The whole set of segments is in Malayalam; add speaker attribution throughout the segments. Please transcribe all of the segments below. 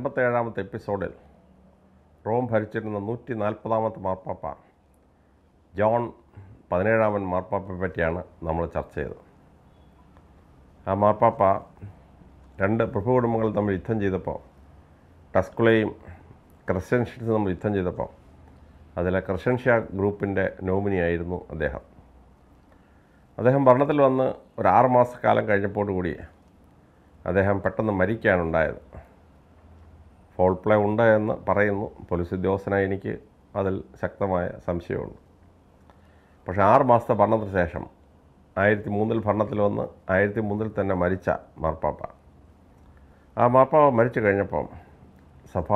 Speaker 1: അൻപത്തേഴാമത്തെ എപ്പിസോഡിൽ റോം ഭരിച്ചിരുന്ന നൂറ്റി നാൽപ്പതാമത്തെ മാർപ്പാപ്പ ജോൺ പതിനേഴാമൻ മാർപ്പാപ്പയെ പറ്റിയാണ് നമ്മൾ ചർച്ച ചെയ്തത് ആ മാർപ്പാപ്പ രണ്ട് പ്രഭു കുടുംബങ്ങൾ തമ്മിൽ യുദ്ധം ചെയ്തപ്പോൾ ടസ്കുളയും ക്രിസ്ത്യൻഷ്യൻസും തമ്മിൽ യുദ്ധം ചെയ്തപ്പോൾ അതിലെ ക്രിസ്ത്യൻഷ്യ ഗ്രൂപ്പിൻ്റെ നോമിനിയായിരുന്നു അദ്ദേഹം അദ്ദേഹം ഭരണത്തിൽ വന്ന് ഒരു ആറ് മാസക്കാലം കഴിഞ്ഞപ്പോഴുകൂടി അദ്ദേഹം പെട്ടെന്ന് മരിക്കാനുണ്ടായത് ഫോൾ പ്ലേ ഉണ്ട് എന്ന് പറയുന്നു പോലീസ് ഉദ്യോഗസ്ഥനായി എനിക്ക് അതിൽ ശക്തമായ സംശയമുണ്ട് പക്ഷേ ആറ് മാസത്തെ ഭരണത്തിന് ശേഷം ആയിരത്തി മൂന്നിൽ ഭരണത്തിൽ വന്ന് ആയിരത്തി മൂന്നിൽ തന്നെ മരിച്ച മാർപ്പാപ്പ ആ മാർപ്പാപ്പ മരിച്ചു കഴിഞ്ഞപ്പം സഭ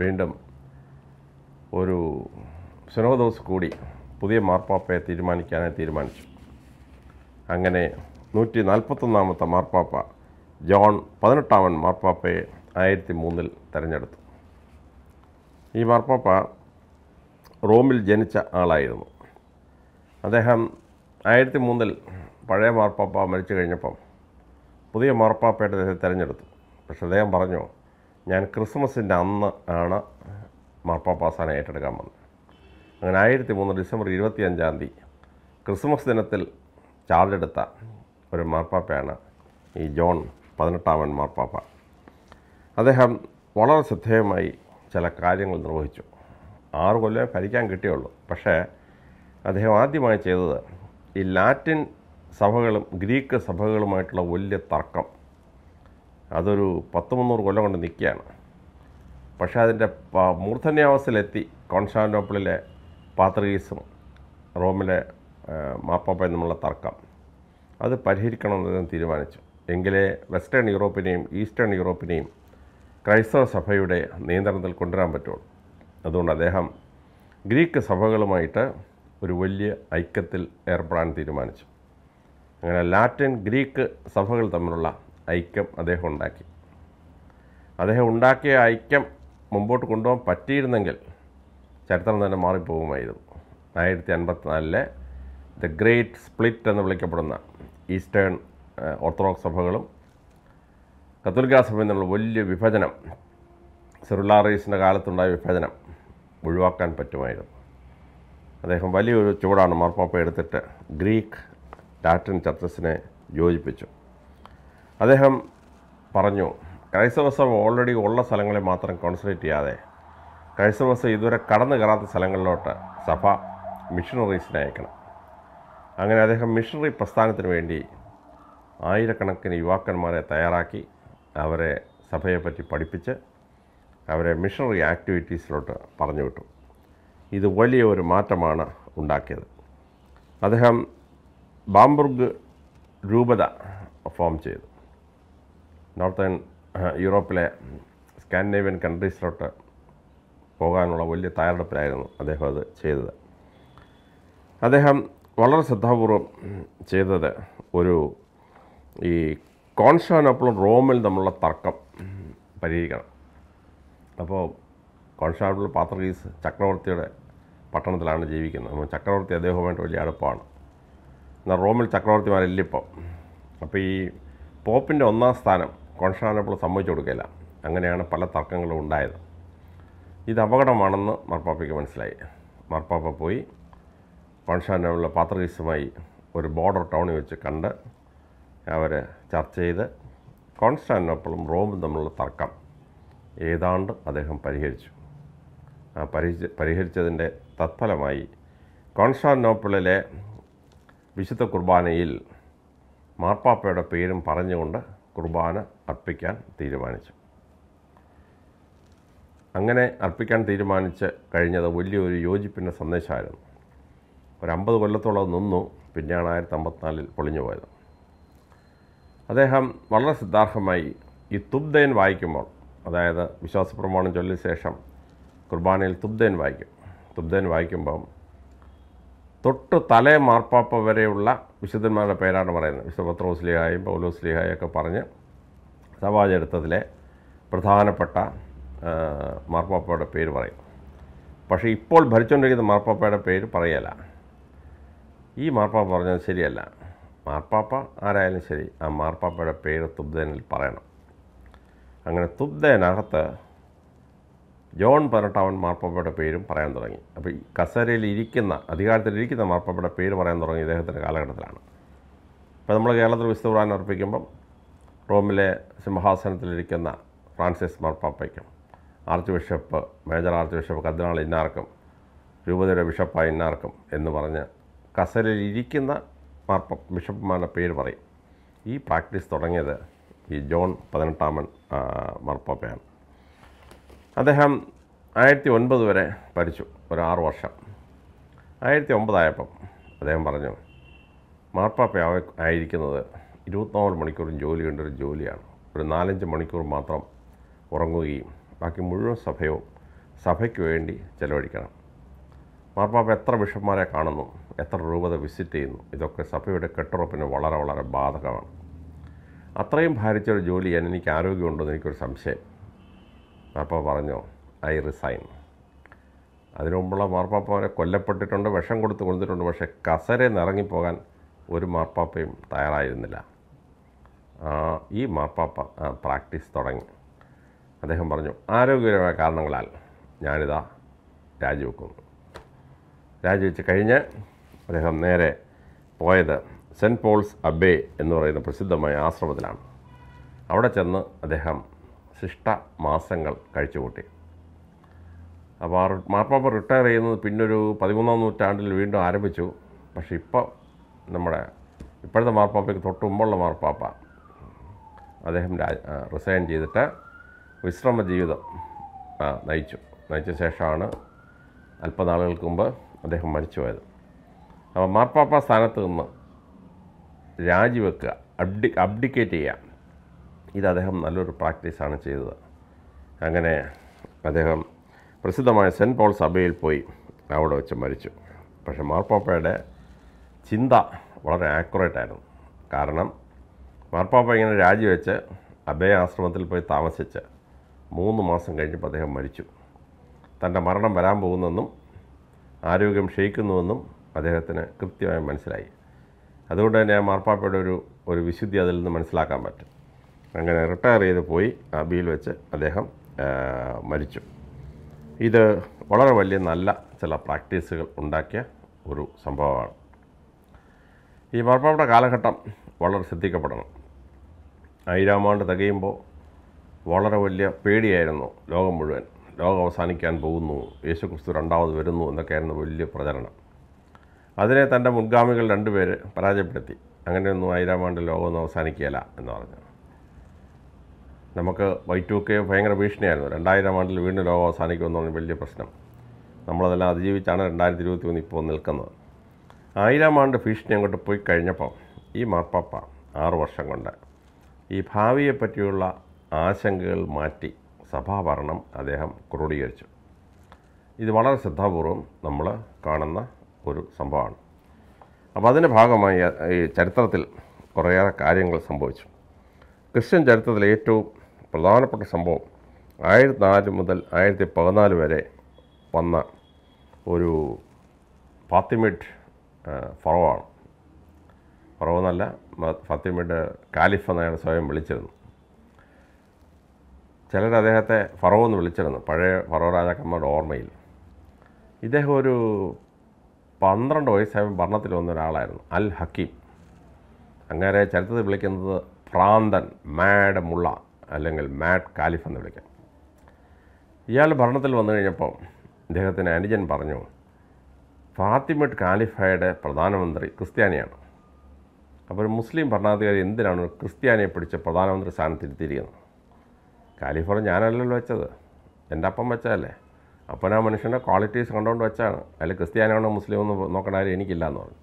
Speaker 1: വീണ്ടും ഒരു സുനോദോസ് കൂടി പുതിയ മാർപ്പാപ്പയെ തീരുമാനിക്കാനായി തീരുമാനിച്ചു അങ്ങനെ നൂറ്റി നാൽപ്പത്തൊന്നാമത്തെ മാർപ്പാപ്പ ജോൺ പതിനെട്ടാമൻ മാർപ്പാപ്പയെ ആയിരത്തി മൂന്നിൽ തിരഞ്ഞെടുത്തു ഈ മാർപ്പാപ്പ റോമിൽ ജനിച്ച ആളായിരുന്നു അദ്ദേഹം ആയിരത്തി മൂന്നിൽ പഴയ മാർപ്പാപ്പ മരിച്ചു കഴിഞ്ഞപ്പം പുതിയ മാർപ്പാപ്പയുടെ അദ്ദേഹത്തെ തിരഞ്ഞെടുത്തു പക്ഷെ അദ്ദേഹം പറഞ്ഞു ഞാൻ ക്രിസ്മസിൻ്റെ അന്ന് ആണ് മാർപ്പാപ്പ സ്ഥാനം ഏറ്റെടുക്കാൻ വന്നത് അങ്ങനെ ആയിരത്തി മൂന്ന് ഡിസംബർ ഇരുപത്തി അഞ്ചാം തീയതി ക്രിസ്മസ് ദിനത്തിൽ ചാർജ് എടുത്ത ഒരു മാർപ്പാപ്പയാണ് ഈ ജോൺ പതിനെട്ടാമൻ മാർപ്പാപ്പ അദ്ദേഹം വളരെ ശ്രദ്ധേയമായി ചില കാര്യങ്ങൾ നിർവഹിച്ചു ആറ് കൊല്ലം ഭരിക്കാൻ കിട്ടിയുള്ളൂ പക്ഷേ അദ്ദേഹം ആദ്യമായി ചെയ്തത് ഈ ലാറ്റിൻ സഭകളും ഗ്രീക്ക് സഭകളുമായിട്ടുള്ള വലിയ തർക്കം അതൊരു പത്ത് മുന്നൂറ് കൊല്ലം കൊണ്ട് നിൽക്കുകയാണ് പക്ഷേ അതിൻ്റെ മൂർധന്യാവസ്ഥയിലെത്തി കോൺസ്റ്റാന്റിനോപ്പിളിലെ പാത്രീസും റോമിലെ മാപ്പാപ്പയും തമ്മിലുള്ള തർക്കം അത് പരിഹരിക്കണമെന്ന് തീരുമാനിച്ചു എങ്കിലേ വെസ്റ്റേൺ യൂറോപ്പിനെയും ഈസ്റ്റേൺ യൂറോപ്പിനെയും ക്രൈസ്തവ സഭയുടെ നിയന്ത്രണത്തിൽ കൊണ്ടുവരാൻ പറ്റുള്ളൂ അതുകൊണ്ട് അദ്ദേഹം ഗ്രീക്ക് സഭകളുമായിട്ട് ഒരു വലിയ ഐക്യത്തിൽ ഏർപ്പെടാൻ തീരുമാനിച്ചു അങ്ങനെ ലാറ്റിൻ ഗ്രീക്ക് സഭകൾ തമ്മിലുള്ള ഐക്യം അദ്ദേഹം ഉണ്ടാക്കി അദ്ദേഹം ഉണ്ടാക്കിയ ഐക്യം മുമ്പോട്ട് കൊണ്ടുപോകാൻ പറ്റിയിരുന്നെങ്കിൽ ചരിത്രം തന്നെ മാറിപ്പോകുമായിരുന്നു ആയിരത്തി അൻപത്തിനാലിലെ ദ ഗ്രേറ്റ് സ്പ്ലിറ്റ് എന്ന് വിളിക്കപ്പെടുന്ന ഈസ്റ്റേൺ ഓർത്തഡോക്സ് സഭകളും കത്തോലിക്കാ സഭയിൽ നിന്നുള്ള വലിയ വിഭജനം സിറുലാറീസിൻ്റെ കാലത്തുണ്ടായ വിഭജനം ഒഴിവാക്കാൻ പറ്റുമായിരുന്നു അദ്ദേഹം വലിയൊരു ചൂടാണ് മാർപ്പാപ്പ എടുത്തിട്ട് ഗ്രീക്ക് ലാറ്റിൻ ചർച്ചസിനെ യോജിപ്പിച്ചു അദ്ദേഹം പറഞ്ഞു ക്രൈസ്തവ സഭ ഓൾറെഡി ഉള്ള സ്ഥലങ്ങളെ മാത്രം കോൺസെൻട്രേറ്റ് ചെയ്യാതെ ക്രൈസ്തവ സഭ ഇതുവരെ കടന്നു കയറാത്ത സ്ഥലങ്ങളിലോട്ട് സഭ മിഷണറീസിനെ അയക്കണം അങ്ങനെ അദ്ദേഹം മിഷണറി പ്രസ്ഥാനത്തിന് വേണ്ടി ആയിരക്കണക്കിന് യുവാക്കന്മാരെ തയ്യാറാക്കി അവരെ സഭയെപ്പറ്റി പഠിപ്പിച്ച് അവരെ മിഷണറി ആക്ടിവിറ്റീസിലോട്ട് പറഞ്ഞു വിട്ടു ഇത് വലിയ ഒരു മാറ്റമാണ് ഉണ്ടാക്കിയത് അദ്ദേഹം ബാംബുർഗ് രൂപത ഫോം ചെയ്തു നോർത്തേൺ യൂറോപ്പിലെ സ്കാൻഡേവ്യൻ കൺട്രീസിലോട്ട് പോകാനുള്ള വലിയ തയ്യാറെടുപ്പിലായിരുന്നു അദ്ദേഹം അത് ചെയ്തത് അദ്ദേഹം വളരെ ശ്രദ്ധാപൂർവം ചെയ്തത് ഒരു ഈ കോൺസ്റ്റാനപ്പിളും റോമിൽ നമ്മളുടെ തർക്കം പരിഹരിക്കണം അപ്പോൾ കോൺസ്റ്റാനോപ്പിൾ പാത്രീസ് ചക്രവർത്തിയുടെ പട്ടണത്തിലാണ് ജീവിക്കുന്നത് അപ്പോൾ ചക്രവർത്തി അദ്ദേഹവുമായിട്ട് വലിയ അടുപ്പമാണ് എന്നാൽ റോമിൽ ചക്രവർത്തിമാരില്ല ഇപ്പം അപ്പോൾ ഈ പോപ്പിൻ്റെ ഒന്നാം സ്ഥാനം കോൺസ്റ്റാനപ്പിൾ സമ്മതിച്ചു കൊടുക്കില്ല അങ്ങനെയാണ് പല തർക്കങ്ങളും ഉണ്ടായത് ഇത് അപകടമാണെന്ന് മർപ്പാപ്പയ്ക്ക് മനസ്സിലായി മർപ്പാപ്പ പോയി കോൺസ്റ്റാനോപ്പിളിലെ പാത്രീസുമായി ഒരു ബോർഡർ ടൗണിൽ വെച്ച് കണ്ട് അവർ ചർച്ച ചെയ്ത് കോൺസ്റ്റാൻറ്റിനോപ്പിളും റോമും തമ്മിലുള്ള തർക്കം ഏതാണ്ട് അദ്ദേഹം പരിഹരിച്ചു ആ പരിഹരിച്ച പരിഹരിച്ചതിൻ്റെ തത്ഫലമായി കോൺസ്റ്റാൻറ്റിനോപ്പിളിലെ വിശുദ്ധ കുർബാനയിൽ മാർപ്പാപ്പയുടെ പേരും പറഞ്ഞുകൊണ്ട് കുർബാന അർപ്പിക്കാൻ തീരുമാനിച്ചു അങ്ങനെ അർപ്പിക്കാൻ തീരുമാനിച്ച് കഴിഞ്ഞത് വലിയൊരു യോജിപ്പിൻ്റെ സന്ദേശമായിരുന്നു ഒരു അമ്പത് കൊല്ലത്തോളം നിന്നു പിന്നെയാണ് ആയിരത്തി അമ്പത്തിനാലിൽ പൊളിഞ്ഞു പോയത് അദ്ദേഹം വളരെ സിദ്ധാർഹമായി ഈ തുബ്ദൈൻ വായിക്കുമ്പോൾ അതായത് വിശ്വാസ പ്രമാണം ചൊല്ലിയ ശേഷം കുർബാനയിൽ തുബ്ദൈൻ വായിക്കും തുബ്ദൈൻ വായിക്കുമ്പം തൊട്ട് തലേ മാർപ്പാപ്പ വരെയുള്ള വിശുദ്ധന്മാരുടെ പേരാണ് പറയുന്നത് വിശുദ്ധ പത്രോസ്ലിഹായും പൗലോസ്ലിഹായും ഒക്കെ പറഞ്ഞ് സഭാചരിത്രത്തിലെ പ്രധാനപ്പെട്ട മാർപ്പാപ്പയുടെ പേര് പറയും പക്ഷേ ഇപ്പോൾ ഭരിച്ചുകൊണ്ടിരിക്കുന്ന മാർപ്പാപ്പയുടെ പേര് പറയല ഈ മാർപ്പാപ്പ പറഞ്ഞത് ശരിയല്ല മാർപ്പാപ്പ ആരായാലും ശരി ആ മാർപ്പാപ്പയുടെ പേര് തുബ്ദേനിൽ പറയണം അങ്ങനെ തുബ്ദേനകത്ത് ജോൺ പതിനെട്ടാമൻ മാർപ്പാപ്പയുടെ പേരും പറയാൻ തുടങ്ങി അപ്പോൾ ഈ കസേരയിൽ ഇരിക്കുന്ന അധികാരത്തിലിരിക്കുന്ന മാർപ്പാപ്പയുടെ പേര് പറയാൻ തുടങ്ങി ഇദ്ദേഹത്തിൻ്റെ കാലഘട്ടത്തിലാണ് ഇപ്പോൾ നമ്മൾ കേരളത്തിൽ വിശുദ്ധ ഖുർആൻ അർപ്പിക്കുമ്പം റോമിലെ സിംഹാസനത്തിലിരിക്കുന്ന ഫ്രാൻസിസ് മാർപ്പാപ്പയ്ക്കും archbishop major archbishop കർദിനാൾ ഇന്നാർക്കും രൂപതയുടെ ബിഷപ്പായ ഇന്നാർക്കും എന്ന് പറഞ്ഞ് കസലിൽ ഇരിക്കുന്ന മാർപ്പം ബിഷപ്പുമാരുടെ പേര് പറയും ഈ പ്രാക്ടീസ് തുടങ്ങിയത് ഈ ജോൺ പതിനെട്ടാമൻ മാർപ്പാപ്പയാണ് അദ്ദേഹം ആയിരത്തി ഒൻപത് വരെ പഠിച്ചു ഒരു ആറു വർഷം ആയിരത്തി ഒമ്പതായപ്പം അദ്ദേഹം പറഞ്ഞു മാർപ്പാപ്പ ആയിരിക്കുന്നത് ഇരുപത്തിനാല് മണിക്കൂറും ജോലി കണ്ടൊരു ജോലിയാണ് ഒരു നാലഞ്ച് മണിക്കൂർ മാത്രം ഉറങ്ങുകയും ബാക്കി മുഴുവൻ സഭയവും സഭയ്ക്ക് വേണ്ടി ചെലവഴിക്കണം മാർപ്പാപ്പ എത്ര ബിഷപ്പ്മാരെ കാണുന്നു എത്ര രൂപത വിസിറ്റ് ചെയ്യുന്നു ഇതൊക്കെ സഭയുടെ കെട്ടുറപ്പിന് വളരെ വളരെ ബാധകമാണ് അത്രയും ഭാരിച്ചൊരു ജോലി ചെയ്യാൻ എനിക്ക് ആരോഗ്യമുണ്ടെന്ന് എനിക്കൊരു സംശയം മാർപ്പാപ്പ പറഞ്ഞു ഐ റിസൈൻ അതിനുമുമ്പുള്ള മുമ്പുള്ള മാർപ്പാപ്പ അവരെ കൊല്ലപ്പെട്ടിട്ടുണ്ട് വിഷം കൊടുത്ത് കൊണ്ടിട്ടുണ്ട് പക്ഷേ കസരെ നിറങ്ങിപ്പോകാൻ ഒരു മാർപ്പാപ്പയും തയ്യാറായിരുന്നില്ല ഈ മാർപ്പാപ്പ പ്രാക്ടീസ് തുടങ്ങി അദ്ദേഹം പറഞ്ഞു ആരോഗ്യപരമായ കാരണങ്ങളാൽ ഞാനിതാ രാജിവെക്കുന്നു രാജിവെച്ച് കഴിഞ്ഞ് അദ്ദേഹം നേരെ പോയത് സെൻറ്റ് പോൾസ് അബേ എന്ന് പറയുന്ന പ്രസിദ്ധമായ ആശ്രമത്തിലാണ് അവിടെ ചെന്ന് അദ്ദേഹം ശിഷ്ട മാസങ്ങൾ കഴിച്ചുകൂട്ടി അപ്പോൾ ആ മാർപ്പാപ്പ റിട്ടയർ ചെയ്യുന്നത് പിന്നൊരു പതിമൂന്നാം നൂറ്റാണ്ടിൽ വീണ്ടും ആരംഭിച്ചു പക്ഷേ ഇപ്പോൾ നമ്മുടെ ഇപ്പോഴത്തെ മാർപ്പാപ്പയ്ക്ക് തൊട്ട് മുമ്പുള്ള മാർപ്പാപ്പ അദ്ദേഹം റിസൈൻ ചെയ്തിട്ട് വിശ്രമ ജീവിതം നയിച്ചു നയിച്ച ശേഷമാണ് അല്പനാളുകൾക്ക് മുമ്പ് അദ്ദേഹം മരിച്ചുപോയത് അപ്പോൾ മാർപ്പാപ്പ സ്ഥാനത്ത് നിന്ന് രാജിവെക്കുക അബ്ഡി അബ്ഡിക്കേറ്റ് ചെയ്യുക ഇത് അദ്ദേഹം നല്ലൊരു പ്രാക്ടീസാണ് ചെയ്തത് അങ്ങനെ അദ്ദേഹം പ്രസിദ്ധമായ സെൻറ്റ് പോൾ സഭയിൽ പോയി അവിടെ വെച്ച് മരിച്ചു പക്ഷെ മാർപ്പാപ്പയുടെ ചിന്ത വളരെ ആക്യുറേറ്റ് ആയിരുന്നു കാരണം മാർപ്പാപ്പ ഇങ്ങനെ രാജിവെച്ച് അഭയ ആശ്രമത്തിൽ പോയി താമസിച്ച് മൂന്ന് മാസം കഴിഞ്ഞപ്പോൾ അദ്ദേഹം മരിച്ചു തൻ്റെ മരണം വരാൻ പോകുന്നെന്നും ആരോഗ്യം ക്ഷയിക്കുന്നുവെന്നും അദ്ദേഹത്തിന് കൃത്യമായി മനസ്സിലായി അതുകൊണ്ട് തന്നെ ആ മാർപ്പാപ്പയുടെ ഒരു ഒരു വിശുദ്ധി അതിൽ നിന്ന് മനസ്സിലാക്കാൻ പറ്റും അങ്ങനെ റിട്ടയർ ചെയ്ത് പോയി അബിയിൽ വെച്ച് അദ്ദേഹം മരിച്ചു ഇത് വളരെ വലിയ നല്ല ചില പ്രാക്ടീസുകൾ ഉണ്ടാക്കിയ ഒരു സംഭവമാണ് ഈ മാർപ്പാപ്പയുടെ കാലഘട്ടം വളരെ ശ്രദ്ധിക്കപ്പെടണം ആണ്ട് തികയുമ്പോൾ വളരെ വലിയ പേടിയായിരുന്നു ലോകം മുഴുവൻ ലോകം അവസാനിക്കാൻ പോകുന്നു യേശുക്രിസ്തു രണ്ടാമത് വരുന്നു എന്നൊക്കെയായിരുന്നു വലിയ പ്രചരണം അതിനെ തൻ്റെ മുൻഗാമികൾ രണ്ടുപേര് പരാജയപ്പെടുത്തി അങ്ങനെയൊന്നും ആയിരം ആണ്ട് ലോകമൊന്നും അവസാനിക്കുകയില്ല എന്ന് പറഞ്ഞു നമുക്ക് വൈറ്റൂക്കെ ഭയങ്കര ഭീഷണിയായിരുന്നു രണ്ടായിരം ആണ്ടിൽ വീണ്ടും ലോകം അവസാനിക്കുമെന്ന് പറഞ്ഞ വലിയ പ്രശ്നം നമ്മളതെല്ലാം അതിജീവിച്ചാണ് രണ്ടായിരത്തി ഇരുപത്തി മൂന്ന് ഇപ്പോൾ നിൽക്കുന്നത് ആയിരം ആണ്ട് ഭീഷണി അങ്ങോട്ട് പോയി കഴിഞ്ഞപ്പോൾ ഈ മാർപ്പാപ്പ ആറു വർഷം കൊണ്ട് ഈ ഭാവിയെപ്പറ്റിയുള്ള ആശങ്കകൾ മാറ്റി സഭാഭരണം അദ്ദേഹം ക്രോഡീകരിച്ചു ഇത് വളരെ ശ്രദ്ധാപൂർവം നമ്മൾ കാണുന്ന ഒരു സംഭവമാണ് അപ്പോൾ അതിൻ്റെ ഭാഗമായി ഈ ചരിത്രത്തിൽ കുറേയേറെ കാര്യങ്ങൾ സംഭവിച്ചു ക്രിസ്ത്യൻ ചരിത്രത്തിലെ ഏറ്റവും പ്രധാനപ്പെട്ട സംഭവം ആയിരത്തി നാല് മുതൽ ആയിരത്തി പതിനാല് വരെ വന്ന ഒരു ഫാത്തിമിഡ് ഫറവാണ് ഫറവെന്നല്ല ഫാത്തിമിഡ് കാലിഫ് സ്വയം വിളിച്ചിരുന്നു ചിലർ അദ്ദേഹത്തെ ഫറോ എന്ന് വിളിച്ചിരുന്നു പഴയ ഫറോ രാജാക്കന്മാരുടെ ഓർമ്മയിൽ ഇദ്ദേഹം ഒരു പന്ത്രണ്ട് വയസ്സായ ഭരണത്തിൽ വന്ന ഒരാളായിരുന്നു അൽ ഹക്കീം അങ്ങനെ ചരിത്രത്തിൽ വിളിക്കുന്നത് ഭ്രാന്തൻ മാഡ് മുള്ള അല്ലെങ്കിൽ മാഡ് കാലിഫ് എന്ന് വിളിക്കാം ഇയാൾ ഭരണത്തിൽ വന്നു കഴിഞ്ഞപ്പോൾ ഇദ്ദേഹത്തിന് അനുജൻ പറഞ്ഞു ഫാത്തിമഡ് കാലിഫയുടെ പ്രധാനമന്ത്രി ക്രിസ്ത്യാനിയാണ് അപ്പോൾ ഒരു മുസ്ലിം ഭരണാധികാരി എന്തിനാണ് ക്രിസ്ത്യാനിയെ പിടിച്ച് പ്രധാനമന്ത്രി സ്ഥാനത്തിരുത്തിയിരിക്കുന്നത് കാലിഫോർണിയ ഞാനല്ലല്ലോ വെച്ചത് എൻ്റെ അപ്പം വെച്ചതല്ലേ അപ്പൻ ആ മനുഷ്യൻ്റെ ക്വാളിറ്റീസ് കണ്ടുകൊണ്ട് വെച്ചാണ് അതിൽ ക്രിസ്ത്യാനിയാണോ മുസ്ലിം എന്ന് നോക്കണ ആരും എനിക്കില്ല എന്ന് പറഞ്ഞു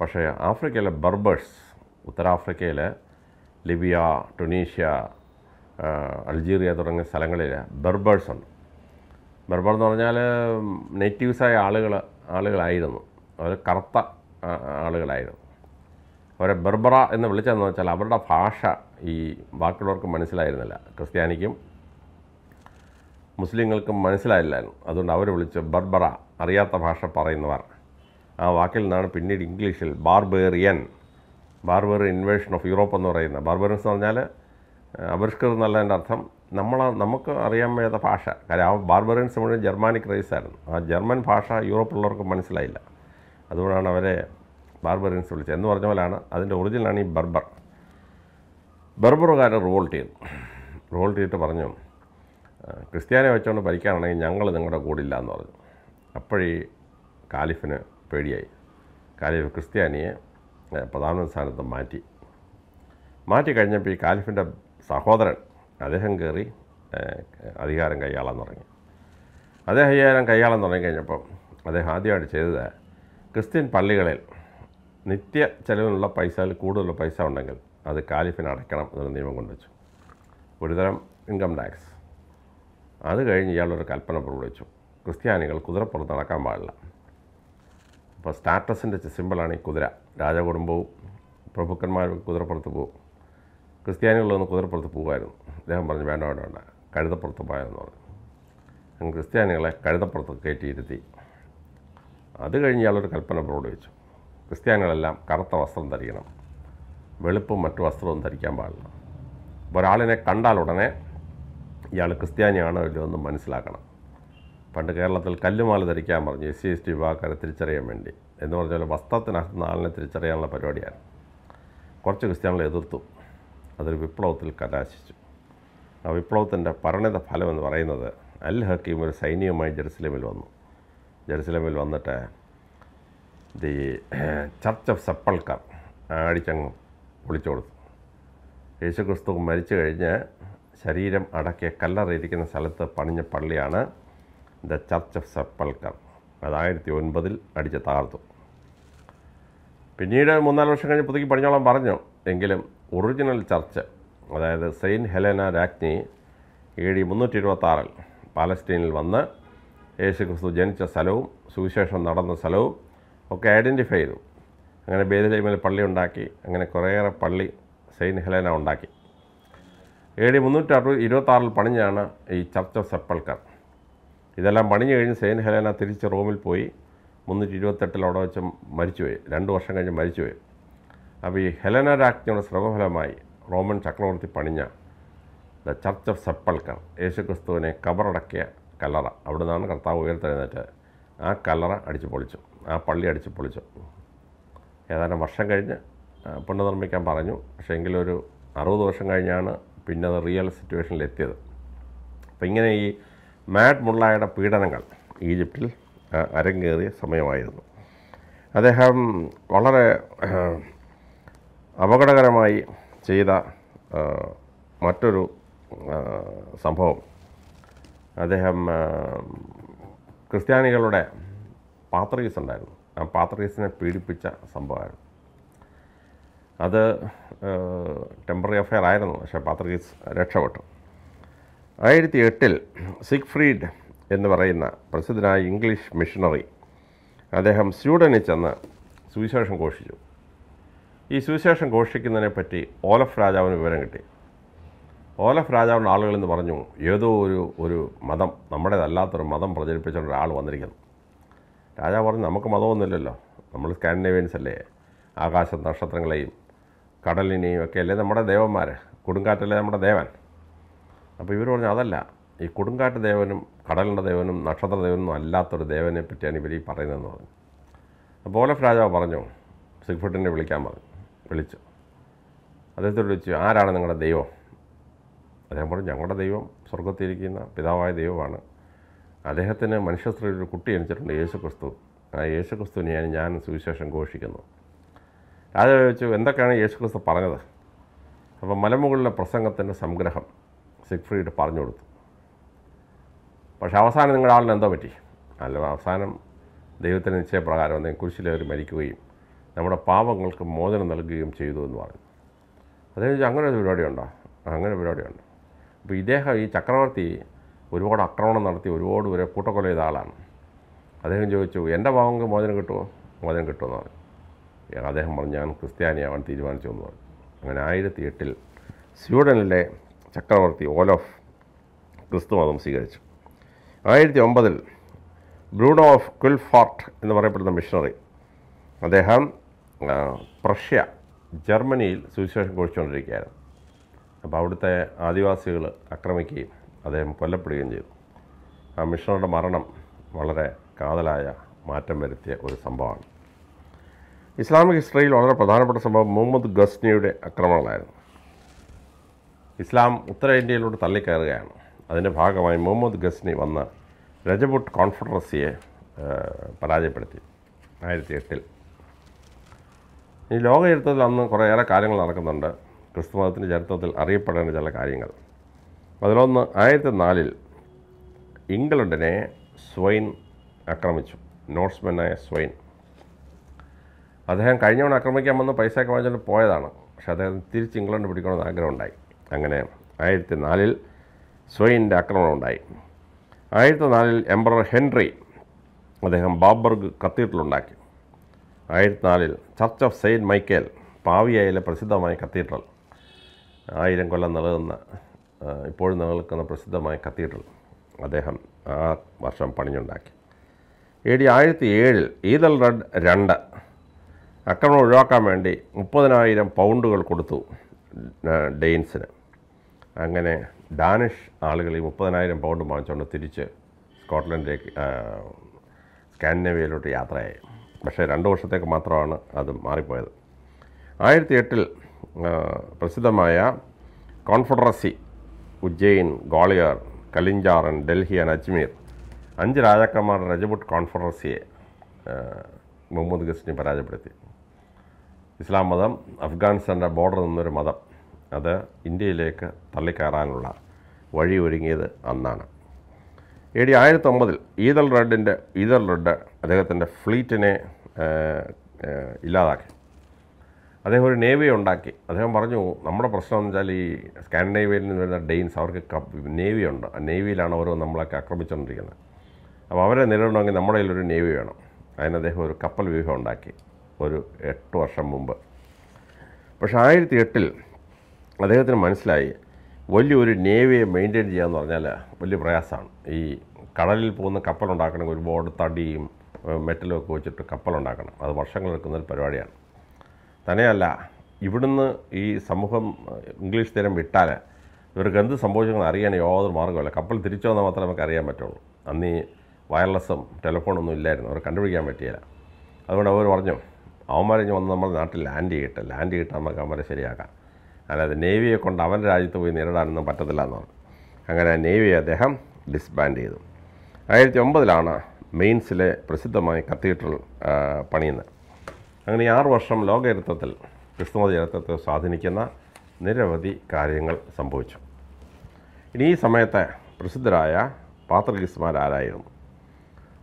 Speaker 1: പക്ഷേ ആഫ്രിക്കയിലെ ബർബേഴ്സ് ഉത്തരാഫ്രിക്കയിലെ ലിബിയ ടുണീഷ്യ അൾജീറിയ തുടങ്ങിയ സ്ഥലങ്ങളിൽ ബെർബേഴ്സ് ഉണ്ട് ബെർബർ എന്ന് പറഞ്ഞാൽ നെറ്റീവ്സായ ആളുകൾ ആളുകളായിരുന്നു അവർ കറുത്ത ആളുകളായിരുന്നു അവരെ ബെർബറ എന്ന് വിളിച്ചതെന്ന് വെച്ചാൽ അവരുടെ ഭാഷ ഈ ബാക്കിയുള്ളവർക്ക് മനസ്സിലായിരുന്നില്ല ക്രിസ്ത്യാനിക്കും മുസ്ലിങ്ങൾക്കും മനസ്സിലായില്ലായിരുന്നു അതുകൊണ്ട് അവർ വിളിച്ച് ബർബറ അറിയാത്ത ഭാഷ പറയുന്നവർ ആ വാക്കിൽ നിന്നാണ് പിന്നീട് ഇംഗ്ലീഷിൽ barbarian barbary invasion of Europe എന്ന് പറയുന്നത് ബാർബറിയൻസ് എന്ന് പറഞ്ഞാൽ അപരിഷ്കൃതം എന്നുള്ളതിൻ്റെ അർത്ഥം നമ്മൾ നമുക്ക് അറിയാൻ വയ്യാത്ത ഭാഷ കാര്യം ആ ബാർബറിയൻസ് മുഴുവൻ ജർമാനിക് ആയിരുന്നു ആ ജർമ്മൻ ഭാഷ യൂറോപ്പിലുള്ളവർക്ക് മനസ്സിലായില്ല അതുകൊണ്ടാണ് അവരെ ബാർബറിയൻസ് വിളിച്ചത് എന്ന് പറഞ്ഞ പോലെയാണ് അതിൻ്റെ ഒറിജിനലാണ് ഈ ബർബർ ബർബറുകാരെ റിവോൾട്ട് ചെയ്തു റിവോൾട്ട് ചെയ്തിട്ട് പറഞ്ഞു ക്രിസ്ത്യാനെ വെച്ചുകൊണ്ട് ഭരിക്കാനാണെങ്കിൽ ഞങ്ങൾ നിങ്ങളുടെ കൂടെ ഇല്ല എന്ന് പറഞ്ഞു അപ്പോഴീ കാലിഫിന് പേടിയായി കാലിഫ് ക്രിസ്ത്യാനിയെ പ്രധാന സ്ഥാനത്ത് മാറ്റി മാറ്റി കഴിഞ്ഞപ്പോൾ ഈ കാലിഫിൻ്റെ സഹോദരൻ അദ്ദേഹം കയറി അധികാരം കൈയാളാൻ തുടങ്ങി അദ്ദേഹം അധികാരം കൈയാളാൻ തുടങ്ങി കഴിഞ്ഞപ്പം അദ്ദേഹം ആദ്യമായിട്ട് ചെയ്തത് ക്രിസ്ത്യൻ പള്ളികളിൽ നിത്യ ചെലവിനുള്ള പൈസയിൽ കൂടുതലുള്ള പൈസ ഉണ്ടെങ്കിൽ അത് കാലിഫിന് അടയ്ക്കണം എന്നൊരു നിയമം കൊണ്ടുവച്ചു ഒരുതരം ഇൻകം ടാക്സ് അത് കഴിഞ്ഞ് ഇയാളൊരു കൽപ്പന പുറപ്പെടുവിച്ചു ക്രിസ്ത്യാനികൾ കുതിരപ്പുറത്ത് നടക്കാൻ പാടില്ല അപ്പോൾ സ്റ്റാറ്റസിൻ്റെ സിമ്പിളാണ് ഈ കുതിര രാജകുടുംബവും പ്രഭുക്കന്മാരും കുതിരപ്പുറത്ത് പോകും ക്രിസ്ത്യാനികളൊന്ന് കുതിരപ്പുറത്ത് പോകുമായിരുന്നു അദ്ദേഹം പറഞ്ഞു വേണ്ട വേണ്ട വേണ്ട കഴുതപ്പുറത്ത് പോയെന്ന് പറഞ്ഞു ക്രിസ്ത്യാനികളെ കഴുതപ്പുറത്ത് കയറ്റിയിരുത്തി അത് കഴിഞ്ഞ് ഇയാളൊരു കൽപ്പന പുറപ്പെടുവിച്ചു ക്രിസ്ത്യാനികളെല്ലാം കറുത്ത വസ്ത്രം ധരിക്കണം വെളുപ്പും മറ്റു വസ്ത്രവും ധരിക്കാൻ പാടില്ല ഒരാളിനെ കണ്ടാൽ ഉടനെ ഇയാൾ ക്രിസ്ത്യാനിയാണോ ഇല്ലയോ എന്ന് മനസ്സിലാക്കണം പണ്ട് കേരളത്തിൽ കല്ലുമാല ധരിക്കാൻ പറഞ്ഞു എസ് സി എസ് ടി വിഭാഗക്കാരെ തിരിച്ചറിയാൻ വേണ്ടി എന്ന് പറഞ്ഞാൽ വസ്ത്രത്തിനകത്തുനിന്ന് ആളിനെ തിരിച്ചറിയാനുള്ള പരിപാടിയാണ് കുറച്ച് ക്രിസ്ത്യാനികളെ എതിർത്തു അതൊരു വിപ്ലവത്തിൽ കലാശിച്ചു ആ വിപ്ലവത്തിൻ്റെ പരിണിത എന്ന് പറയുന്നത് അൽ ഹക്കീം ഒരു സൈനികമായി ജെറുസലേമിൽ വന്നു ജെറുസലേമിൽ വന്നിട്ട് ദി ചർച്ച് ഓഫ് സപ്പൾക്കർ അടിച്ചങ്ങ് വിളിച്ചു കൊടുത്തു യേശുക്രിസ്തു മരിച്ചു കഴിഞ്ഞ് ശരീരം അടക്കിയ കല്ലറിയിരിക്കുന്ന സ്ഥലത്ത് പണിഞ്ഞ പള്ളിയാണ് ദ ചർച്ച് ഓഫ് സപ്പൾക്കർ അതായിരത്തി ഒൻപതിൽ അടിച്ച് തകർത്തു പിന്നീട് മൂന്നാല് വർഷം കഴിഞ്ഞ് പുതുക്കി പണിഞ്ഞോളം പറഞ്ഞു എങ്കിലും ഒറിജിനൽ ചർച്ച് അതായത് സെയിൻറ്റ് ഹെലന രാജ്ഞി എ ഡി മുന്നൂറ്റി ഇരുപത്താറിൽ പാലസ്റ്റീനിൽ വന്ന് യേശുക്രിസ്തു ജനിച്ച സ്ഥലവും സുവിശേഷം നടന്ന സ്ഥലവും ഒക്കെ ഐഡൻറ്റിഫൈ ചെയ്തു അങ്ങനെ ബേദലൈമിൽ പള്ളി ഉണ്ടാക്കി അങ്ങനെ കുറേയേറെ പള്ളി സെയിൻറ്റ് ഹെലന ഉണ്ടാക്കി എ ഡി മുന്നൂറ്റി അറുപത് ഇരുപത്താറിൽ പണിഞ്ഞാണ് ഈ ചർച്ച് ഓഫ് സെപ്പൾക്കർ ഇതെല്ലാം പണിഞ്ഞു കഴിഞ്ഞ് സെയിൻറ്റ് ഹെലന തിരിച്ച് റോമിൽ പോയി മുന്നൂറ്റി ഇരുപത്തെട്ടിൽ അവിടെ വെച്ച് മരിച്ചുപോയി രണ്ട് വർഷം കഴിഞ്ഞ് മരിച്ചുപോയി അപ്പോൾ ഈ ഹെലന രാജ്ഞിയുടെ ശ്രമഫലമായി റോമൻ ചക്രവർത്തി പണിഞ്ഞ ദ ചർച്ച് ഓഫ് സെപ്പൾക്കർ യേശുക്രിസ്തുവിനെ കബറടക്കിയ കല്ലറ അവിടെ നിന്നാണ് കർത്താവ് ഉയർത്തെഴുന്നേറ്റത് ആ കല്ലറ അടിച്ചു പൊളിച്ചു ആ പള്ളി അടിച്ച് പൊളിച്ചു ഏതാനും വർഷം കഴിഞ്ഞ് പുനർനിർമ്മിക്കാൻ പറഞ്ഞു പക്ഷേ എങ്കിലൊരു അറുപത് വർഷം കഴിഞ്ഞാണ് പിന്നെ അത് റിയൽ സിറ്റുവേഷനിൽ എത്തിയത് അപ്പം ഇങ്ങനെ ഈ മാഡ് മുള്ളായുടെ പീഡനങ്ങൾ ഈജിപ്തിൽ അരങ്ങേറിയ സമയമായിരുന്നു അദ്ദേഹം വളരെ അപകടകരമായി ചെയ്ത മറ്റൊരു സംഭവം അദ്ദേഹം ക്രിസ്ത്യാനികളുടെ പാത്രേസ് ഉണ്ടായിരുന്നു ആ പാത്രേസിനെ പീഡിപ്പിച്ച സംഭവമായിരുന്നു അത് ടെമ്പററി അഫയർ ആയിരുന്നു പക്ഷേ പാത്രേസ് രക്ഷപ്പെട്ടു ആയിരത്തി എട്ടിൽ സിഗ്ഫ്രീഡ് എന്ന് പറയുന്ന പ്രസിദ്ധനായ ഇംഗ്ലീഷ് മിഷണറി അദ്ദേഹം സ്വീഡനിൽ ചെന്ന് സുവിശേഷം ഘോഷിച്ചു ഈ സുവിശേഷം ഘോഷിക്കുന്നതിനെപ്പറ്റി ഓലഫ് രാജാവിന് വിവരം കിട്ടി ഓലഫ് രാജാവിൻ്റെ ആളുകളെന്ന് പറഞ്ഞു ഏതോ ഒരു ഒരു മതം നമ്മുടേതല്ലാത്തൊരു മതം പ്രചരിപ്പിച്ചുകൊണ്ട് ഒരാൾ വന്നിരിക്കുന്നു രാജാവ് പറഞ്ഞു നമുക്ക് മതമൊന്നുമില്ലല്ലോ നമ്മൾ സ്കാൻഡിനേവിയൻസ് അല്ലേ ആകാശ നക്ഷത്രങ്ങളെയും കടലിനെയും ഒക്കെ അല്ലേ നമ്മുടെ ദേവന്മാർ കൊടുങ്കാറ്റല്ലേ നമ്മുടെ ദേവൻ അപ്പോൾ ഇവർ പറഞ്ഞു അതല്ല ഈ കൊടുങ്കാട്ട് ദേവനും കടലിൻ്റെ ദേവനും നക്ഷത്ര ദേവനും അല്ലാത്തൊരു ദേവനെ പറ്റിയാണ് ഇവർ ഈ പറയുന്നതെന്ന് പറഞ്ഞു അപ്പോൾ ഓലഫ് രാജാവ് പറഞ്ഞു സിഗ്ഫുട്ടിനെ വിളിക്കാൻ പറഞ്ഞു വിളിച്ചു അദ്ദേഹത്തോട് വിളിച്ചു ആരാണ് നിങ്ങളുടെ ദൈവം അദ്ദേഹം പറഞ്ഞു ഞങ്ങളുടെ ദൈവം സ്വർഗത്തിരിക്കുന്ന പിതാവായ ദൈവമാണ് അദ്ദേഹത്തിന് മനുഷ്യസ്ത്രീ ഒരു കുട്ടി ജനിച്ചിട്ടുണ്ട് യേശുക്രിസ്തു ആ യേശുക്രിസ്തുവിനെ ഞാൻ ഞാൻ സുവിശേഷം ഘോഷിക്കുന്നു രാജാവ് ചോദിച്ചു എന്തൊക്കെയാണ് യേശുക്രിസ്തു പറഞ്ഞത് അപ്പോൾ മലമുകളിലെ പ്രസംഗത്തിൻ്റെ സംഗ്രഹം സിഗ്ഫ്രീഡ് പറഞ്ഞു കൊടുത്തു പക്ഷേ അവസാനം നിങ്ങളുടെ ആളിന് എന്തോ പറ്റി അല്ല അവസാനം ദൈവത്തിന് നിശ്ചയപ്രകാരം അദ്ദേഹം കുരിശിലവർ മരിക്കുകയും നമ്മുടെ പാപങ്ങൾക്ക് മോചനം നൽകുകയും ചെയ്തു എന്ന് പറഞ്ഞു അതേ ചോദിച്ചു അങ്ങനെ ഒരു പരിപാടിയുണ്ടോ അങ്ങനെ പരിപാടിയുണ്ട് അപ്പോൾ ഇദ്ദേഹം ഈ ചക്രവർത്തി ഒരുപാട് ആക്രമണം നടത്തി ഒരുപാട് പേരെ കൂട്ടക്കൊല ചെയ്ത ആളാണ് അദ്ദേഹം ചോദിച്ചു എൻ്റെ ഭാഗം മോചനം കിട്ടുമോ മോചനം കിട്ടുമെന്ന് പറഞ്ഞു അദ്ദേഹം പറഞ്ഞു ഞാൻ ക്രിസ്ത്യാനിയാവാൻ തീരുമാനിച്ചു എന്ന് പറഞ്ഞു അങ്ങനെ ആയിരത്തി എട്ടിൽ സ്വീഡനിലെ ചക്രവർത്തി ഓലോഫ് ക്രിസ്തു മതം സ്വീകരിച്ചു ആയിരത്തി ഒമ്പതിൽ ബ്രൂഡോ ഓഫ് ക്വിൽഫാർട്ട് എന്ന് പറയപ്പെടുന്ന മിഷണറി അദ്ദേഹം പ്രഷ്യ ജർമ്മനിയിൽ സുവിശേഷം കുഴിച്ചുകൊണ്ടിരിക്കുകയായിരുന്നു അപ്പോൾ അവിടുത്തെ ആദിവാസികൾ ആക്രമിക്കുകയും അദ്ദേഹം കൊല്ലപ്പെടുകയും ചെയ്തു ആ മിഷണറുടെ മരണം വളരെ കാതലായ മാറ്റം വരുത്തിയ ഒരു സംഭവമാണ് ഇസ്ലാമിക് ഹിസ്റ്ററിയിൽ വളരെ പ്രധാനപ്പെട്ട സംഭവം മുഹമ്മദ് ഗസ്നിയുടെ ആക്രമണങ്ങളായിരുന്നു ഇസ്ലാം ഉത്തരേന്ത്യയിലോട്ട് തള്ളിക്കയറുകയാണ് അതിൻ്റെ ഭാഗമായി മുഹമ്മദ് ഗസ്നി വന്ന് രജപുട്ട് കോൺഫെഡറസിയെ പരാജയപ്പെടുത്തി ആയിരത്തി എട്ടിൽ ഈ ലോകചരിത്രത്തിൽ അന്ന് കുറേയേറെ കാര്യങ്ങൾ നടക്കുന്നുണ്ട് ക്രിസ്തു മതത്തിൻ്റെ ചരിത്രത്തിൽ അറിയപ്പെടേണ്ട ചില കാര്യങ്ങൾ പതിനൊന്ന് ആയിരത്തി നാലിൽ ഇംഗ്ലണ്ടിനെ സ്വൈൻ ആക്രമിച്ചു നോട്ട്സ്മാനായ സ്വൈൻ അദ്ദേഹം കഴിഞ്ഞവണ ആക്രമിക്കാൻ വന്ന് പൈസ ഒക്കെ വാങ്ങിച്ചുകൊണ്ട് പോയതാണ് പക്ഷേ അദ്ദേഹം തിരിച്ച് ഇംഗ്ലണ്ട് പിടിക്കണമെന്ന് ആഗ്രഹമുണ്ടായി അങ്ങനെ ആയിരത്തി നാലിൽ സ്വൈൻ്റെ ആക്രമണം ഉണ്ടായി ആയിരത്തി നാലിൽ എംബറർ ഹെൻറി അദ്ദേഹം ബാബർഗ് കത്തീഡ്രലുണ്ടാക്കി ആയിരത്തി നാലിൽ ചർച്ച് ഓഫ് സെയിൻറ്റ് മൈക്കേൽ പാവിയയിലെ പ്രസിദ്ധമായ കത്തീഡ്രൽ ആയിരം കൊല്ലം നിലനിന്ന ഇപ്പോഴും നിലനിൽക്കുന്ന പ്രസിദ്ധമായ കത്തീഡ്രൽ അദ്ദേഹം ആ വർഷം പണിഞ്ഞുണ്ടാക്കി എ ഡി ആയിരത്തി ഏഴിൽ ഈദൽ റെഡ് രണ്ട് ആക്രമണം ഒഴിവാക്കാൻ വേണ്ടി മുപ്പതിനായിരം പൗണ്ടുകൾ കൊടുത്തു ഡെയിൻസിന് അങ്ങനെ ഡാനിഷ് ആളുകൾ ഈ മുപ്പതിനായിരം പൗണ്ട് വാങ്ങിച്ചുകൊണ്ട് തിരിച്ച് സ്കോട്ട്ലൻഡിലേക്ക് സ്കാൻഡിനേവിയയിലോട്ട് യാത്രയായി പക്ഷേ രണ്ട് വർഷത്തേക്ക് മാത്രമാണ് അത് മാറിപ്പോയത് ആയിരത്തി എട്ടിൽ പ്രസിദ്ധമായ കോൺഫെഡറസി ഉജ്ജയിൻ ഗ്വാളിയർ കലിഞ്ചാറൻ ഡൽഹി ആൻഡ് അജ്മീർ അഞ്ച് രാജാക്കന്മാരുടെ രജപുട്ട് കോൺഫറൻസിയെ മുഹമ്മദ് ഗസ്റ്റിനെ പരാജയപ്പെടുത്തി ഇസ്ലാം മതം അഫ്ഗാനിസ്ഥാൻ്റെ ബോർഡർ നിന്നൊരു മതം അത് ഇന്ത്യയിലേക്ക് തള്ളിക്കയറാനുള്ള വഴി ഒരുങ്ങിയത് അന്നാണ് എ ഡി ആയിരത്തി ഒമ്പതിൽ ഈദൽ റെഡിൻ്റെ ഈദൽ റെഡ് അദ്ദേഹത്തിൻ്റെ ഫ്ലീറ്റിനെ ഇല്ലാതാക്കി അദ്ദേഹം ഒരു നേവിയെ ഉണ്ടാക്കി അദ്ദേഹം പറഞ്ഞു നമ്മുടെ പ്രശ്നം എന്ന് വെച്ചാൽ ഈ സ്കാൻഡിനേവിയയിൽ നിന്ന് വരുന്ന ഡെയിൻസ് അവർക്ക് നേവിയുണ്ട് ആ നേവിയിലാണ് ഓരോ നമ്മളൊക്കെ ആക്രമിച്ചുകൊണ്ടിരിക്കുന്നത് അപ്പോൾ അവരെ നേരിടണമെങ്കിൽ നമ്മുടെ ഒരു നേവി വേണം അതിന് അദ്ദേഹം ഒരു കപ്പൽ വ്യൂഹം ഉണ്ടാക്കി ഒരു എട്ട് വർഷം മുമ്പ് പക്ഷേ ആയിരത്തി എട്ടിൽ അദ്ദേഹത്തിന് മനസ്സിലായി വലിയൊരു നേവിയെ മെയിൻറ്റെയിൻ ചെയ്യാമെന്ന് പറഞ്ഞാൽ വലിയ പ്രയാസമാണ് ഈ കടലിൽ പോകുന്ന കപ്പൽ ഉണ്ടാക്കണമെങ്കിൽ ഒരുപാട് തടിയും മെറ്റലും ഒക്കെ വെച്ചിട്ട് ഉണ്ടാക്കണം അത് വർഷങ്ങൾ എടുക്കുന്ന ഒരു പരിപാടിയാണ് തന്നെയല്ല ഇവിടുന്ന് ഈ സമൂഹം ഇംഗ്ലീഷ് തീരം വിട്ടാൽ ഇവർക്ക് എന്ത് സംഭവിച്ചെന്ന് അറിയാൻ യാതൊരു മാർഗ്ഗമല്ല കപ്പൽ തിരിച്ചു വന്നാൽ മാത്രമേ നമുക്ക് അറിയാൻ പറ്റുള്ളൂ അന്ന് ഈ വയർലെസ്സും ടെലിഫോണൊന്നും ഇല്ലായിരുന്നു അവർ കണ്ടുപിടിക്കാൻ പറ്റിയില്ല അതുകൊണ്ട് അവർ പറഞ്ഞു അവന്മാരിഞ്ഞ് വന്ന് നമ്മുടെ നാട്ടിൽ ലാൻഡ് ചെയ്യട്ടെ ലാൻഡ് ചെയ്തിട്ട് നമുക്ക് അവന്മാരെ ശരിയാക്കാം അല്ലാതെ നേവിയെ കൊണ്ട് അവൻ്റെ രാജ്യത്ത് പോയി നേരിടാനൊന്നും പറ്റത്തില്ല എന്നാണ് അങ്ങനെ നേവിയെ അദ്ദേഹം ഡിസ്ബാൻഡ് ചെയ്തു ആയിരത്തി ഒമ്പതിലാണ് മെയിൻസിലെ പ്രസിദ്ധമായ കത്തീഡ്രൽ പണിയുന്നത് അങ്ങനെ ഈ ആറ് വർഷം ലോകചരിത്രത്തിൽ ക്രിസ്തുമത ചരിത്രത്തെ സ്വാധീനിക്കുന്ന നിരവധി കാര്യങ്ങൾ സംഭവിച്ചു ഇനി ഈ സമയത്തെ പ്രസിദ്ധരായ ആരായിരുന്നു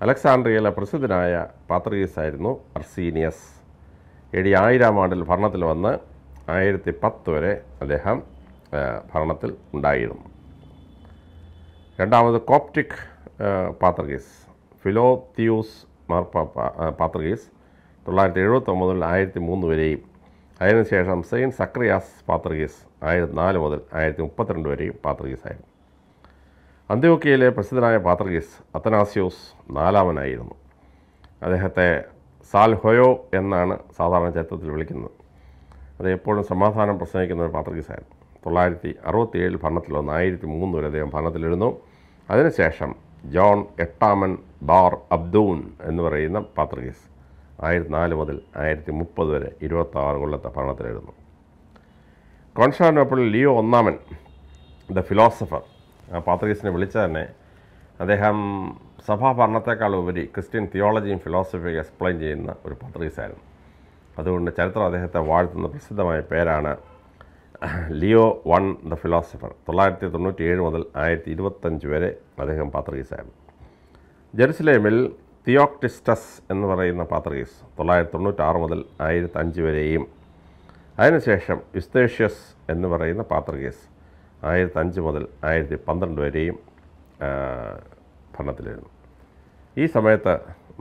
Speaker 1: അലക്സാണ്ട്രിയയിലെ പ്രസിദ്ധനായ പാത്രഗീസായിരുന്നു അർസീനിയസ് എടി ആയിരം ആണ്ടിൽ ഭരണത്തിൽ വന്ന് ആയിരത്തി പത്ത് വരെ അദ്ദേഹം ഭരണത്തിൽ ഉണ്ടായിരുന്നു രണ്ടാമത് കോപ്റ്റിക് പാത്രഗീസ് ഫിലോത്തിയൂസ് മാർപ്പാ പാത്രഗീസ് തൊള്ളായിരത്തി എഴുപത്തൊമ്പത് മുതൽ ആയിരത്തി മൂന്ന് വരെയും അതിനുശേഷം സെയിൻ സക്രിയാസ് പാത്രീസ് ആയിരത്തി നാല് മുതൽ ആയിരത്തി മുപ്പത്തിരണ്ട് വരെയും പാത്രീസായിരുന്നു അന്ത്യോക്കിയയിലെ പ്രസിദ്ധനായ പാത്രീസ് അത്തനാസ്യോസ് നാലാമനായിരുന്നു അദ്ദേഹത്തെ സാൽഹൊയോ എന്നാണ് സാധാരണ ചരിത്രത്തിൽ വിളിക്കുന്നത് അത് എപ്പോഴും സമാധാനം പ്രസംഗിക്കുന്ന ഒരു പാത്രീസായിരുന്നു തൊള്ളായിരത്തി ഏഴിൽ ഭരണത്തിൽ വന്ന് ആയിരത്തി മൂന്ന് വരെ അദ്ദേഹം ഭരണത്തിലിരുന്നു അതിനുശേഷം ജോൺ എട്ടാമൻ ബാർ അബ്ദൂൺ എന്ന് പറയുന്ന പാത്രീസ് ആയിരത്തി നാല് മുതൽ ആയിരത്തി മുപ്പത് വരെ ഇരുപത്തി ആറ് കൊല്ലത്തെ ഭരണത്തിലായിരുന്നു കോൺസ്റ്റാൻറ്റോപ്പിളിൽ ലിയോ ഒന്നാമൻ ദ ഫിലോസഫർ പാത്രീസിനെ വിളിച്ച തന്നെ അദ്ദേഹം സഭാഭരണത്തെക്കാൾ ഉപരി ക്രിസ്ത്യൻ തിയോളജിയും ഫിലോസഫിയും എക്സ്പ്ലെയിൻ ചെയ്യുന്ന ഒരു പാത്രീസായിരുന്നു അതുകൊണ്ട് ചരിത്രം അദ്ദേഹത്തെ വാഴ്ത്തുന്ന പ്രസിദ്ധമായ പേരാണ് ലിയോ വൺ ദ ഫിലോസഫർ തൊള്ളായിരത്തി തൊണ്ണൂറ്റി ഏഴ് മുതൽ ആയിരത്തി ഇരുപത്തഞ്ച് വരെ അദ്ദേഹം പാത്രീസായിരുന്നു ജെറുസലേമിൽ തിയോക്ടിസ്റ്റസ് എന്ന് പറയുന്ന പാത്രകീസ് തൊള്ളായിരത്തി തൊണ്ണൂറ്റാറ് മുതൽ അഞ്ച് വരെയും അതിനുശേഷം യുസ്തേഷ്യസ് എന്ന് പറയുന്ന ആയിരത്തി അഞ്ച് മുതൽ ആയിരത്തി പന്ത്രണ്ട് വരെയും ഭരണത്തിലിരുന്നു ഈ സമയത്ത്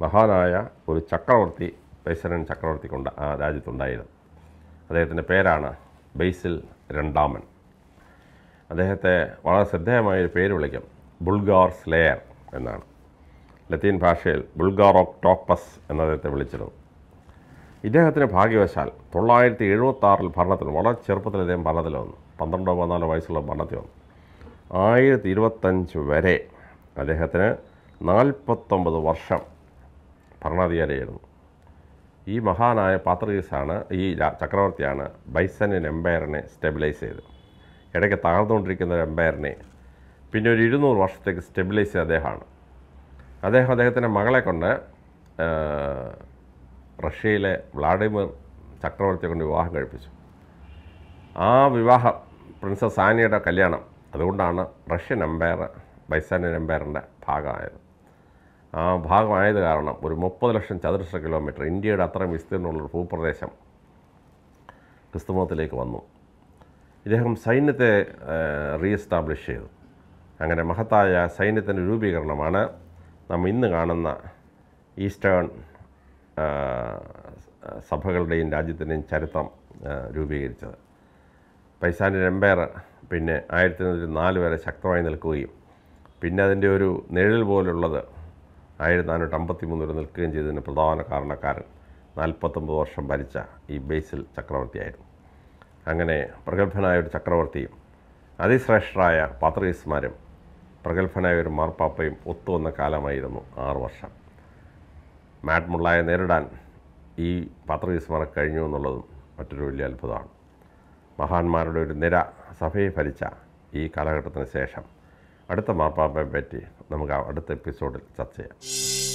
Speaker 1: മഹാനായ ഒരു ചക്രവർത്തി ബൈസരൻ ചക്രവർത്തി കൊണ്ട് ആ രാജ്യത്തുണ്ടായിരുന്നു അദ്ദേഹത്തിൻ്റെ പേരാണ് ബൈസിൽ രണ്ടാമൻ അദ്ദേഹത്തെ വളരെ ശ്രദ്ധേയമായൊരു പേര് വിളിക്കും ബുൾഗാർ സ്ലെയർ എന്നാണ് ലത്തീൻ ഭാഷയിൽ ബുൾഗാർ ഓഫ് ടോപ്പസ് അദ്ദേഹത്തെ വിളിച്ചിരുന്നു ഇദ്ദേഹത്തിന് ഭാഗ്യവശാൽ തൊള്ളായിരത്തി എഴുപത്താറിൽ ഭരണത്തിൽ വളരെ ചെറുപ്പത്തിൽ അദ്ദേഹം ഭരണത്തിൽ വന്നു പന്ത്രണ്ടോ പതിനാലോ വയസ്സുള്ള ഭരണത്തിൽ വന്നു ആയിരത്തി ഇരുപത്തഞ്ച് വരെ അദ്ദേഹത്തിന് നാൽപ്പത്തൊമ്പത് വർഷം ഭരണാധികാരിയായിരുന്നു ഈ മഹാനായ പാത്രീസാണ് ഈ ചക്രവർത്തിയാണ് ബൈസനിൻ എംപയറിനെ സ്റ്റെബിലൈസ് ചെയ്തത് ഇടയ്ക്ക് തകർന്നുകൊണ്ടിരിക്കുന്ന ഒരു എംപയറിനെ പിന്നെ ഒരു ഇരുന്നൂറ് വർഷത്തേക്ക് സ്റ്റെബിലൈസ് ചെയ്ത അദ്ദേഹമാണ് അദ്ദേഹം അദ്ദേഹത്തിൻ്റെ മകളെ കൊണ്ട് റഷ്യയിലെ വ്ളാഡിമിർ ചക്രവർത്തിയെ കൊണ്ട് വിവാഹം കഴിപ്പിച്ചു ആ വിവാഹം പ്രിൻസസ് ആനിയുടെ കല്യാണം അതുകൊണ്ടാണ് റഷ്യൻ എംപയർ ബൈസാനിയൻ എംപയറിൻ്റെ ഭാഗമായത് ആ ഭാഗമായത് കാരണം ഒരു മുപ്പത് ലക്ഷം ചതുരശ്ര കിലോമീറ്റർ ഇന്ത്യയുടെ അത്രയും വിസ്തീർണമുള്ളൊരു ഭൂപ്രദേശം ക്രിസ്തുമതത്തിലേക്ക് വന്നു ഇദ്ദേഹം സൈന്യത്തെ റീഎസ്റ്റാബ്ലിഷ് ചെയ്തു അങ്ങനെ മഹത്തായ സൈന്യത്തിൻ്റെ രൂപീകരണമാണ് നമ്മൾ ഇന്ന് കാണുന്ന ഈസ്റ്റേൺ സഭകളുടെയും രാജ്യത്തിൻ്റെയും ചരിത്രം രൂപീകരിച്ചത് പൈസാൻ്റെ എംപയർ പിന്നെ ആയിരത്തി തൊണ്ണൂറ്റി നാല് വരെ ശക്തമായി നിൽക്കുകയും പിന്നെ അതിൻ്റെ ഒരു നിഴൽ പോലുള്ളത് ആയിരത്തി നാനൂറ്റി അമ്പത്തി വരെ നിൽക്കുകയും ചെയ്തതിന് പ്രധാന കാരണക്കാരൻ നാൽപ്പത്തൊമ്പത് വർഷം ഭരിച്ച ഈ ബേസിൽ ചക്രവർത്തിയായിരുന്നു അങ്ങനെ പ്രഗത്ഭനായ ഒരു ചക്രവർത്തിയും അതിശ്രേഷ്ഠരായ പാത്രീസ്മാരും പ്രഗത്ഭനായ ഒരു മാർപ്പാപ്പയും ഒത്തുവന്ന കാലമായിരുന്നു ആറു വർഷം മാറ്റ് മുള്ളായെ നേരിടാൻ ഈ പാത്രവിസ്മരണ കഴിഞ്ഞു എന്നുള്ളതും മറ്റൊരു വലിയ അത്ഭുതമാണ് മഹാന്മാരുടെ ഒരു നിര സഭയെ ഭരിച്ച ഈ കാലഘട്ടത്തിന് ശേഷം അടുത്ത മാർപ്പാപ്പയെ പറ്റി നമുക്ക് അടുത്ത എപ്പിസോഡിൽ ചർച്ച ചെയ്യാം